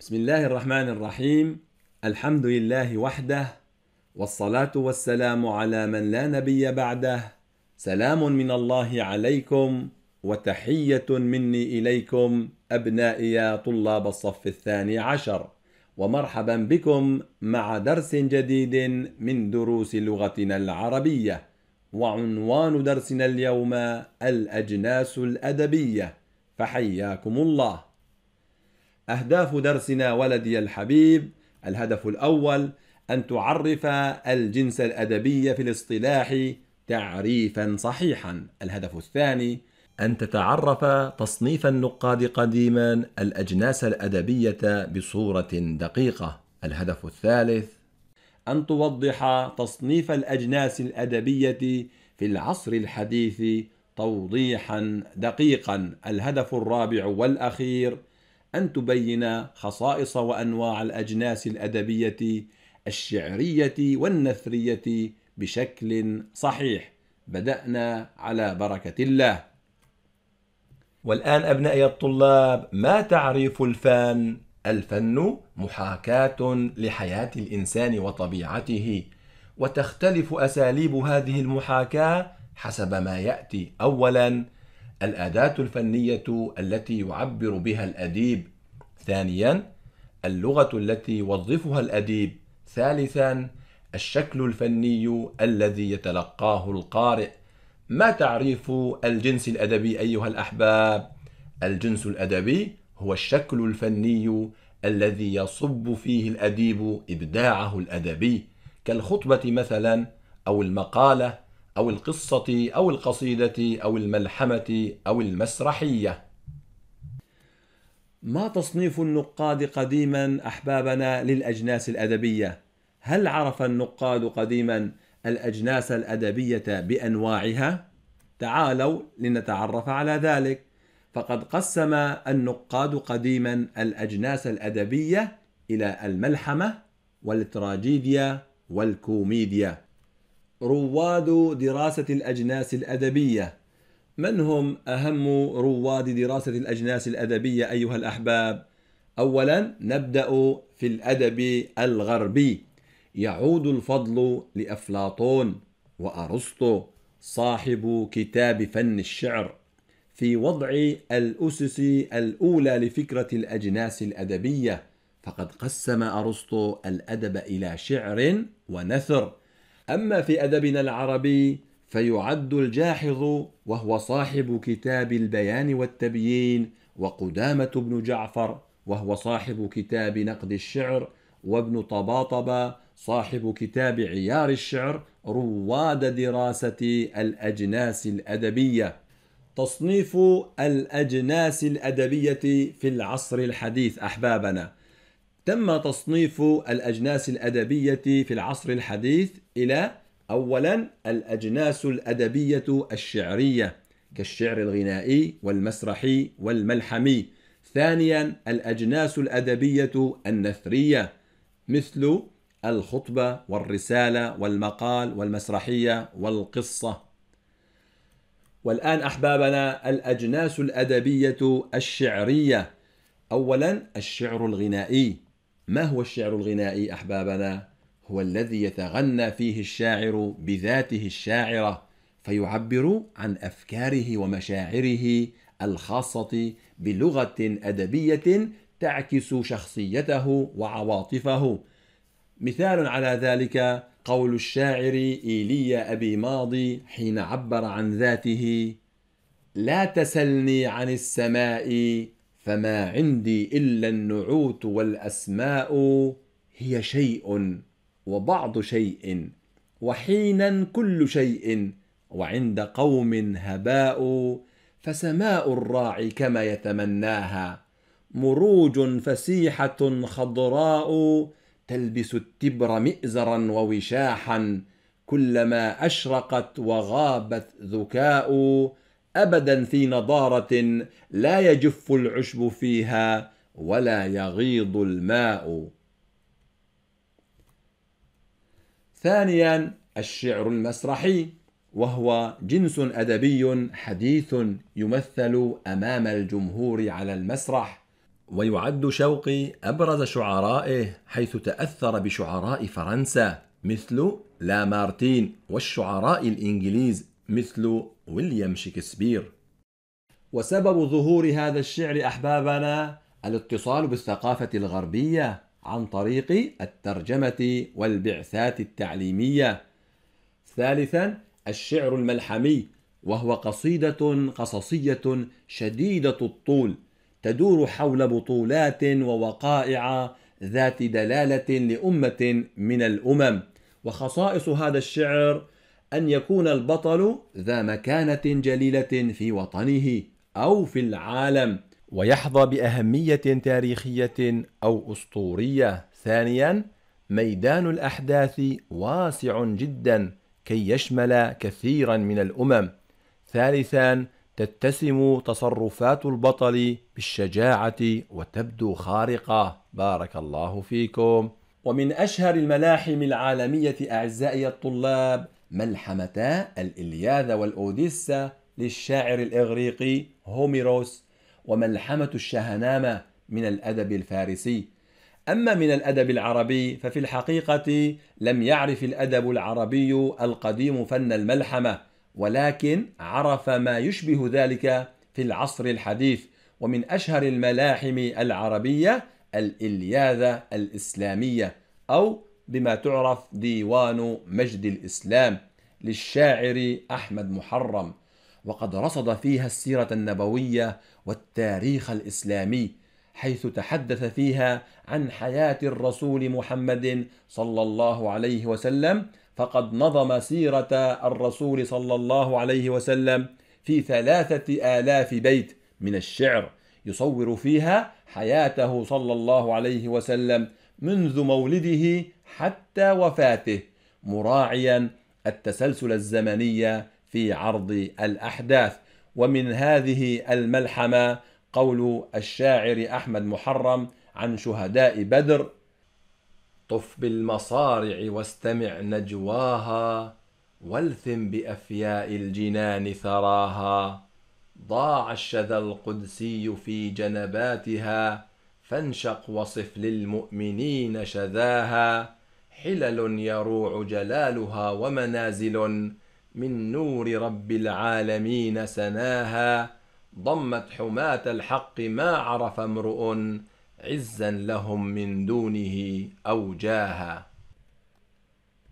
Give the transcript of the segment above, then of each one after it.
بسم الله الرحمن الرحيم الحمد لله وحده والصلاة والسلام على من لا نبي بعده سلام من الله عليكم وتحية مني إليكم أبنائي طلاب الصف الثاني عشر ومرحبا بكم مع درس جديد من دروس لغتنا العربية وعنوان درسنا اليوم الأجناس الأدبية فحياكم الله أهداف درسنا ولدي الحبيب الهدف الأول أن تعرف الجنس الأدبي في الاصطلاح تعريفا صحيحا الهدف الثاني أن تتعرف تصنيف النقاد قديما الأجناس الأدبية بصورة دقيقة الهدف الثالث أن توضح تصنيف الأجناس الأدبية في العصر الحديث توضيحا دقيقا الهدف الرابع والأخير أن تبين خصائص وأنواع الأجناس الأدبية الشعرية والنثرية بشكل صحيح بدأنا على بركة الله والآن أبنائي الطلاب ما تعريف الفن؟ الفن محاكاة لحياة الإنسان وطبيعته وتختلف أساليب هذه المحاكاة حسب ما يأتي أولاً الأداة الفنية التي يعبر بها الأديب ثانيا اللغة التي يوظفها الأديب ثالثا الشكل الفني الذي يتلقاه القارئ ما تعريف الجنس الأدبي أيها الأحباب؟ الجنس الأدبي هو الشكل الفني الذي يصب فيه الأديب إبداعه الأدبي كالخطبة مثلا أو المقالة أو القصة أو القصيدة أو الملحمة أو المسرحية ما تصنيف النقاد قديما أحبابنا للأجناس الأدبية؟ هل عرف النقاد قديما الأجناس الأدبية بأنواعها؟ تعالوا لنتعرف على ذلك فقد قسم النقاد قديما الأجناس الأدبية إلى الملحمة والتراجيديا والكوميديا رواد دراسة الأجناس الأدبية من هم أهم رواد دراسة الأجناس الأدبية أيها الأحباب؟ أولا نبدأ في الأدب الغربي يعود الفضل لأفلاطون وأرسطو صاحب كتاب فن الشعر في وضع الأسس الأولى لفكرة الأجناس الأدبية فقد قسم أرسطو الأدب إلى شعر ونثر أما في أدبنا العربي فيعد الجاحظ وهو صاحب كتاب البيان والتبيين وقدامة بن جعفر وهو صاحب كتاب نقد الشعر وابن طباطبة صاحب كتاب عيار الشعر رواد دراسة الأجناس الأدبية تصنيف الأجناس الأدبية في العصر الحديث أحبابنا تم تصنيف الأجناس الأدبية في العصر الحديث إلى أولا الأجناس الأدبية الشعرية كالشعر الغنائي والمسرحي والملحمي ثانيا الأجناس الأدبية النثرية مثل الخطبة والرسالة والمقال والمسرحية والقصة والآن أحبابنا الأجناس الأدبية الشعرية أولا الشعر الغنائي ما هو الشعر الغنائي احبابنا هو الذي يتغنى فيه الشاعر بذاته الشاعره فيعبر عن افكاره ومشاعره الخاصه بلغه ادبيه تعكس شخصيته وعواطفه مثال على ذلك قول الشاعر ايليا ابي ماضي حين عبر عن ذاته لا تسلني عن السماء فما عندي إلا النعوت والأسماء هي شيء وبعض شيء وحينا كل شيء وعند قوم هباء فسماء الراعي كما يتمناها مروج فسيحة خضراء تلبس التبر مئزرا ووشاحا كلما أشرقت وغابت ذكاء ابدا في نضاره لا يجف العشب فيها ولا يغيض الماء ثانيا الشعر المسرحي وهو جنس ادبي حديث يمثل امام الجمهور على المسرح ويعد شوقي ابرز شعرائه حيث تاثر بشعراء فرنسا مثل لامارتين والشعراء الانجليز مثل ويليام شكسبير وسبب ظهور هذا الشعر أحبابنا الاتصال بالثقافة الغربية عن طريق الترجمة والبعثات التعليمية ثالثا الشعر الملحمي وهو قصيدة قصصية شديدة الطول تدور حول بطولات ووقائع ذات دلالة لأمة من الأمم وخصائص هذا الشعر أن يكون البطل ذا مكانة جليلة في وطنه أو في العالم ويحظى بأهمية تاريخية أو أسطورية ثانيا ميدان الأحداث واسع جدا كي يشمل كثيرا من الأمم ثالثا تتسم تصرفات البطل بالشجاعة وتبدو خارقة بارك الله فيكم ومن أشهر الملاحم العالمية أعزائي الطلاب ملحمتا الإلياذة والأوديسة للشاعر الإغريقي هوميروس وملحمة الشهنامة من الأدب الفارسي أما من الأدب العربي ففي الحقيقة لم يعرف الأدب العربي القديم فن الملحمة ولكن عرف ما يشبه ذلك في العصر الحديث ومن أشهر الملاحم العربية الإلياذة الإسلامية أو بما تعرف ديوان مجد الإسلام للشاعر أحمد محرم وقد رصد فيها السيرة النبوية والتاريخ الإسلامي حيث تحدث فيها عن حياة الرسول محمد صلى الله عليه وسلم فقد نظم سيرة الرسول صلى الله عليه وسلم في ثلاثة آلاف بيت من الشعر يصور فيها حياته صلى الله عليه وسلم منذ مولده حتى وفاته مراعيا التسلسل الزمني في عرض الأحداث ومن هذه الملحمة قول الشاعر أحمد محرم عن شهداء بدر طف بالمصارع واستمع نجواها والثم بأفياء الجنان ثراها ضاع الشذا القدسي في جنباتها فانشق وصف للمؤمنين شذاها حلل يروع جلالها ومنازل من نور رب العالمين سناها ضمت حماة الحق ما عرف امرؤ عزا لهم من دونه أو جاها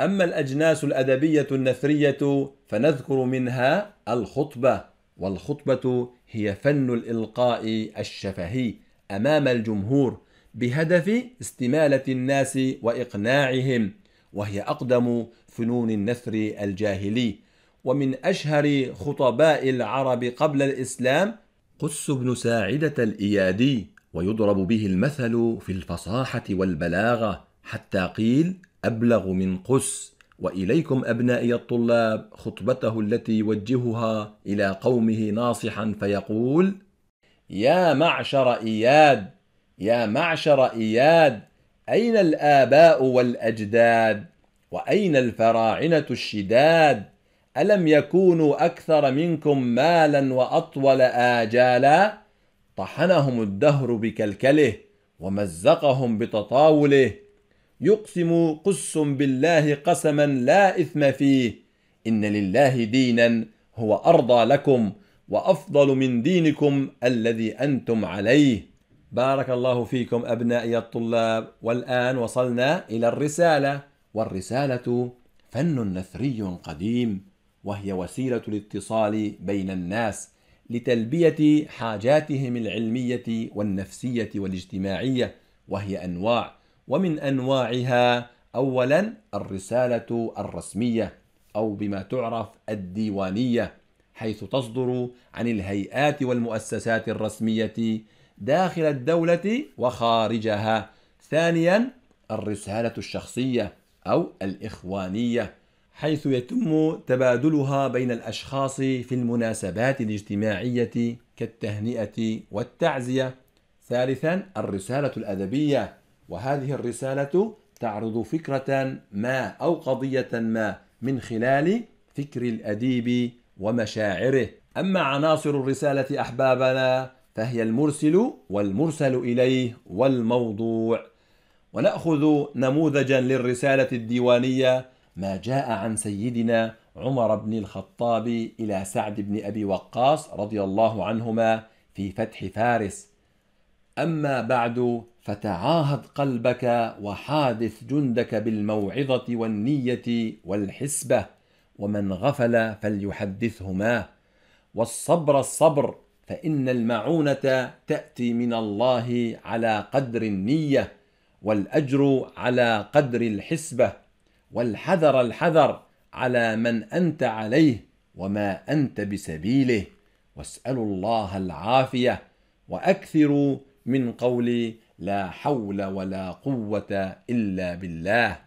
أما الأجناس الأدبية النثرية فنذكر منها الخطبة والخطبة هي فن الإلقاء الشفهي أمام الجمهور بهدف استمالة الناس وإقناعهم وهي أقدم فنون النثر الجاهلي ومن أشهر خطباء العرب قبل الإسلام قس بن ساعدة الإيادي ويضرب به المثل في الفصاحة والبلاغة حتى قيل أبلغ من قس وإليكم أبنائي الطلاب خطبته التي يوجهها إلى قومه ناصحا فيقول يا معشر إياد يا معشر إياد أين الآباء والأجداد وأين الفراعنة الشداد ألم يكونوا أكثر منكم مالا وأطول آجالا طحنهم الدهر بكلكله ومزقهم بتطاوله يقسم قس بالله قسما لا إثم فيه إن لله دينا هو أرضى لكم وأفضل من دينكم الذي أنتم عليه بارك الله فيكم أبنائي الطلاب والآن وصلنا إلى الرسالة والرسالة فن نثري قديم وهي وسيلة الاتصال بين الناس لتلبية حاجاتهم العلمية والنفسية والاجتماعية وهي أنواع ومن أنواعها أولا الرسالة الرسمية أو بما تعرف الديوانية حيث تصدر عن الهيئات والمؤسسات الرسمية داخل الدولة وخارجها ثانيا الرسالة الشخصية أو الإخوانية حيث يتم تبادلها بين الأشخاص في المناسبات الاجتماعية كالتهنئة والتعزية ثالثا الرسالة الأدبية وهذه الرسالة تعرض فكرة ما أو قضية ما من خلال فكر الأديب ومشاعره أما عناصر الرسالة أحبابنا فهي المرسل والمرسل إليه والموضوع ونأخذ نموذجا للرسالة الديوانية ما جاء عن سيدنا عمر بن الخطاب إلى سعد بن أبي وقاص رضي الله عنهما في فتح فارس أما بعد فتعاهد قلبك وحادث جندك بالموعظة والنية والحسبة ومن غفل فليحدثهما والصبر الصبر فإن المعونة تأتي من الله على قدر النية والأجر على قدر الحسبة والحذر الحذر على من أنت عليه وما أنت بسبيله واسألوا الله العافية وأكثروا من قول لا حول ولا قوة إلا بالله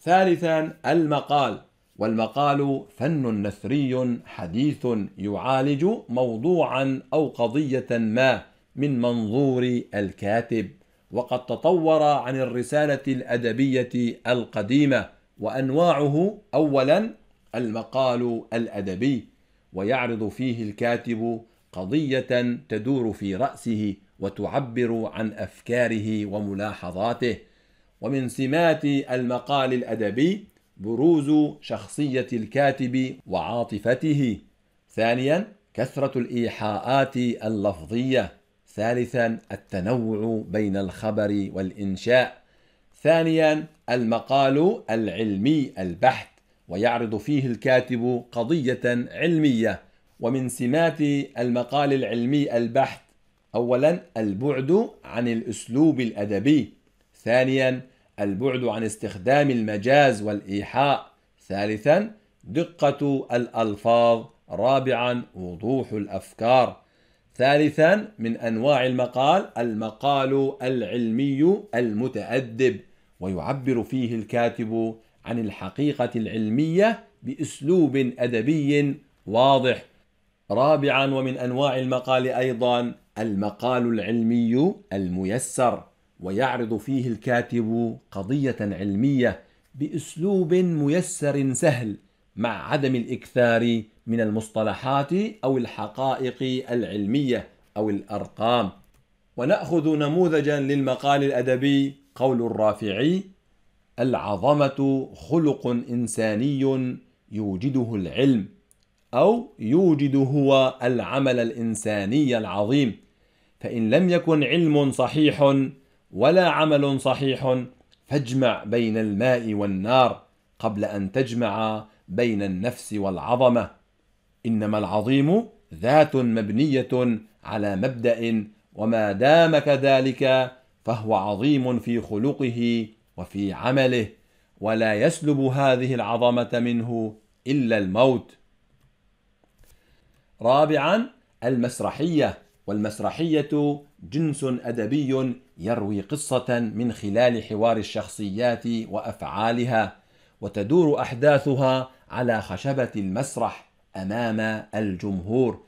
ثالثا المقال والمقال فن نثري حديث يعالج موضوعا أو قضية ما من منظور الكاتب وقد تطور عن الرسالة الأدبية القديمة وأنواعه أولا المقال الأدبي ويعرض فيه الكاتب قضية تدور في رأسه وتعبر عن أفكاره وملاحظاته ومن سمات المقال الأدبي بروز شخصية الكاتب وعاطفته ثانيا كثرة الإيحاءات اللفظية ثالثا التنوع بين الخبر والإنشاء ثانيا المقال العلمي البحث ويعرض فيه الكاتب قضية علمية ومن سمات المقال العلمي البحث أولا البعد عن الأسلوب الأدبي ثانيا البعد عن استخدام المجاز والإيحاء ثالثا دقة الألفاظ رابعا وضوح الأفكار ثالثا من أنواع المقال المقال العلمي المتأدب ويعبر فيه الكاتب عن الحقيقة العلمية بأسلوب أدبي واضح رابعا ومن أنواع المقال أيضا المقال العلمي الميسر ويعرض فيه الكاتب قضية علمية بأسلوب ميسر سهل مع عدم الإكثار من المصطلحات أو الحقائق العلمية أو الأرقام ونأخذ نموذجا للمقال الأدبي قول الرافعي العظمة خلق إنساني يوجده العلم أو يوجد هو العمل الإنساني العظيم فإن لم يكن علم صحيح ولا عمل صحيح فاجمع بين الماء والنار قبل أن تجمع بين النفس والعظمة إنما العظيم ذات مبنية على مبدأ وما دام كذلك فهو عظيم في خلقه وفي عمله ولا يسلب هذه العظمة منه إلا الموت رابعا المسرحية والمسرحية جنس أدبي يروي قصة من خلال حوار الشخصيات وأفعالها وتدور أحداثها على خشبة المسرح أمام الجمهور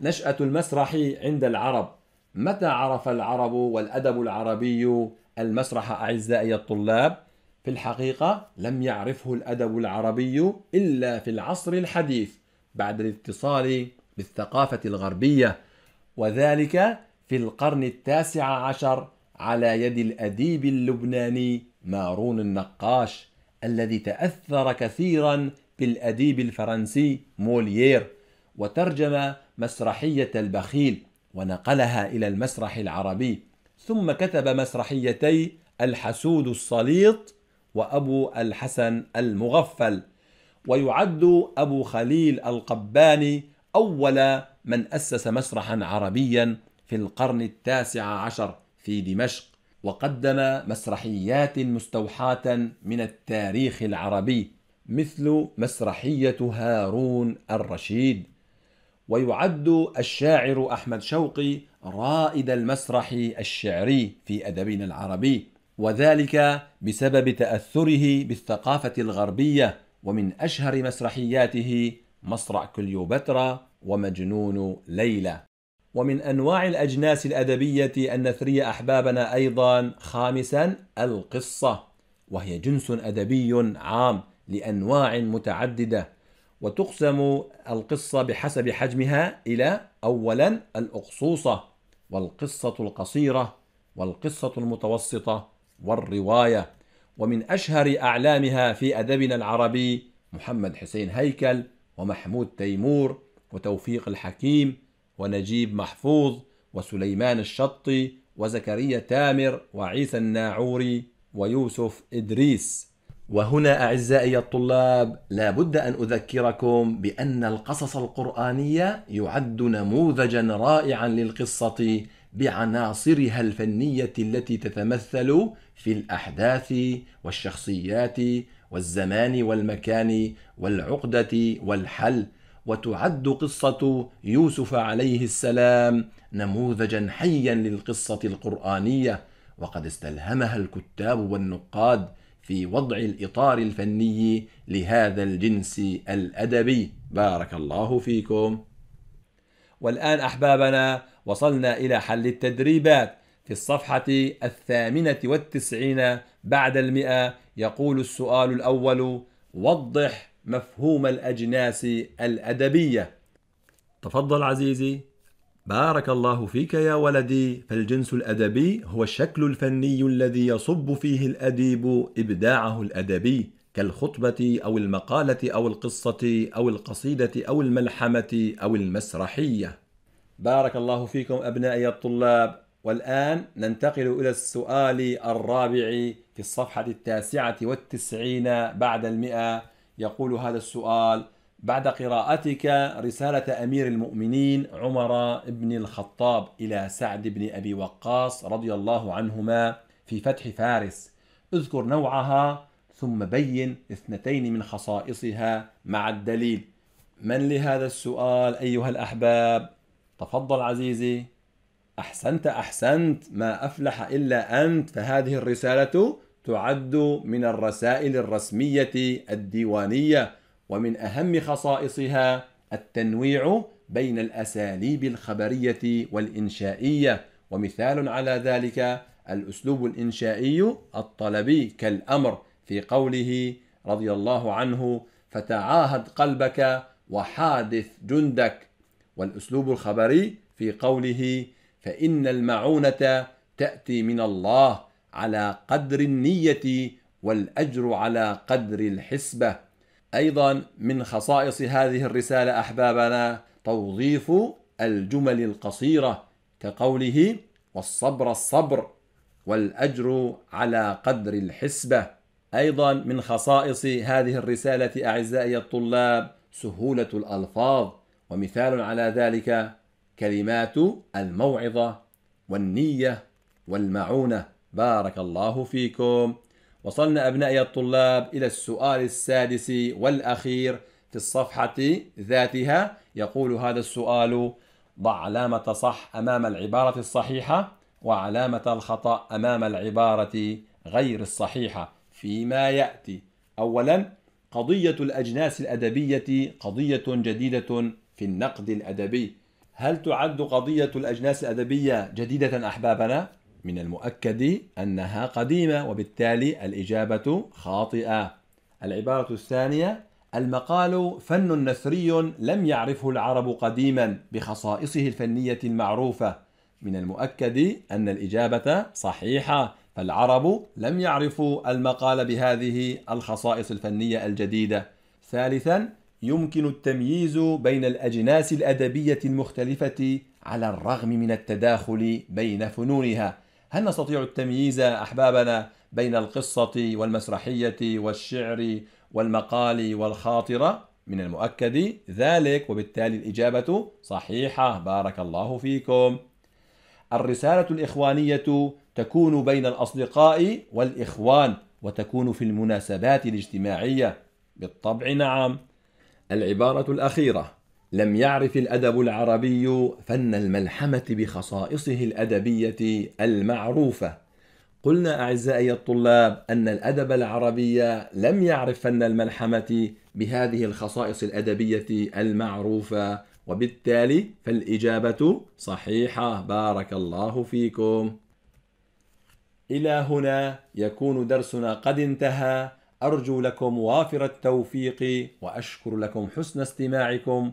نشأة المسرح عند العرب متى عرف العرب والأدب العربي المسرح أعزائي الطلاب؟ في الحقيقة لم يعرفه الأدب العربي إلا في العصر الحديث بعد الاتصال بالثقافة الغربية وذلك في القرن التاسع عشر على يد الأديب اللبناني مارون النقاش الذي تأثر كثيرا بالأديب الفرنسي موليير وترجم مسرحية البخيل ونقلها إلى المسرح العربي ثم كتب مسرحيتي الحسود السليط وأبو الحسن المغفل ويعد أبو خليل القباني أول من أسس مسرحا عربيا في القرن التاسع عشر في دمشق وقدم مسرحيات مستوحاة من التاريخ العربي مثل مسرحية هارون الرشيد ويعد الشاعر أحمد شوقي رائد المسرح الشعري في أدبنا العربي وذلك بسبب تأثره بالثقافة الغربية ومن أشهر مسرحياته مسرح كليوباترا ومجنون ليلى ومن أنواع الأجناس الأدبية النثرية أحبابنا أيضا خامسا القصة وهي جنس أدبي عام لأنواع متعددة وتقسم القصة بحسب حجمها إلى أولا الأقصوصة والقصة القصيرة والقصة المتوسطة والرواية ومن أشهر أعلامها في أدبنا العربي محمد حسين هيكل ومحمود تيمور وتوفيق الحكيم ونجيب محفوظ وسليمان الشطي وزكريا تامر وعيسى الناعوري ويوسف إدريس وهنا أعزائي الطلاب لا بد أن أذكركم بأن القصص القرآنية يعد نموذجا رائعا للقصة بعناصرها الفنية التي تتمثل في الأحداث والشخصيات والزمان والمكان والعقدة والحل وتعد قصة يوسف عليه السلام نموذجا حيا للقصة القرآنية وقد استلهمها الكتاب والنقاد في وضع الإطار الفني لهذا الجنس الأدبي بارك الله فيكم والآن أحبابنا وصلنا إلى حل التدريبات في الصفحة الثامنة والتسعين بعد المئة يقول السؤال الأول وضح مفهوم الأجناس الأدبية تفضل عزيزي بارك الله فيك يا ولدي فالجنس الأدبي هو الشكل الفني الذي يصب فيه الأديب إبداعه الأدبي كالخطبة أو المقالة أو القصة أو القصيدة أو الملحمة أو المسرحية بارك الله فيكم أبنائي الطلاب والآن ننتقل إلى السؤال الرابع في الصفحة التاسعة والتسعين بعد المئة يقول هذا السؤال بعد قراءتك رسالة أمير المؤمنين عمر بن الخطاب إلى سعد بن أبي وقاص رضي الله عنهما في فتح فارس اذكر نوعها ثم بين اثنتين من خصائصها مع الدليل من لهذا السؤال أيها الأحباب تفضل عزيزي أحسنت أحسنت ما أفلح إلا أنت فهذه الرسالة تعد من الرسائل الرسمية الديوانية ومن أهم خصائصها التنويع بين الأساليب الخبرية والإنشائية ومثال على ذلك الأسلوب الإنشائي الطلبي كالأمر في قوله رضي الله عنه فتعاهد قلبك وحادث جندك والأسلوب الخبري في قوله فإن المعونة تأتي من الله على قدر النية والأجر على قدر الحسبة أيضا من خصائص هذه الرسالة أحبابنا توظيف الجمل القصيرة كقوله والصبر الصبر والأجر على قدر الحسبة أيضا من خصائص هذه الرسالة أعزائي الطلاب سهولة الألفاظ ومثال على ذلك كلمات الموعظة والنية والمعونة بارك الله فيكم وصلنا أبنائي الطلاب إلى السؤال السادس والأخير في الصفحة ذاتها يقول هذا السؤال ضع علامة صح أمام العبارة الصحيحة وعلامة الخطأ أمام العبارة غير الصحيحة فيما يأتي أولا قضية الأجناس الأدبية قضية جديدة في النقد الأدبي هل تعد قضية الأجناس الأدبية جديدة أحبابنا؟ من المؤكد أنها قديمة وبالتالي الإجابة خاطئة العبارة الثانية المقال فن نثري لم يعرفه العرب قديما بخصائصه الفنية المعروفة من المؤكد أن الإجابة صحيحة فالعرب لم يعرفوا المقال بهذه الخصائص الفنية الجديدة ثالثا يمكن التمييز بين الأجناس الأدبية المختلفة على الرغم من التداخل بين فنونها هل نستطيع التمييز أحبابنا بين القصة والمسرحية والشعر والمقال والخاطرة؟ من المؤكد ذلك وبالتالي الإجابة صحيحة بارك الله فيكم الرسالة الإخوانية تكون بين الأصدقاء والإخوان وتكون في المناسبات الاجتماعية بالطبع نعم العبارة الأخيرة لم يعرف الأدب العربي فن الملحمة بخصائصه الأدبية المعروفة قلنا أعزائي الطلاب أن الأدب العربي لم يعرف فن الملحمة بهذه الخصائص الأدبية المعروفة وبالتالي فالإجابة صحيحة بارك الله فيكم إلى هنا يكون درسنا قد انتهى أرجو لكم وافر التوفيق وأشكر لكم حسن استماعكم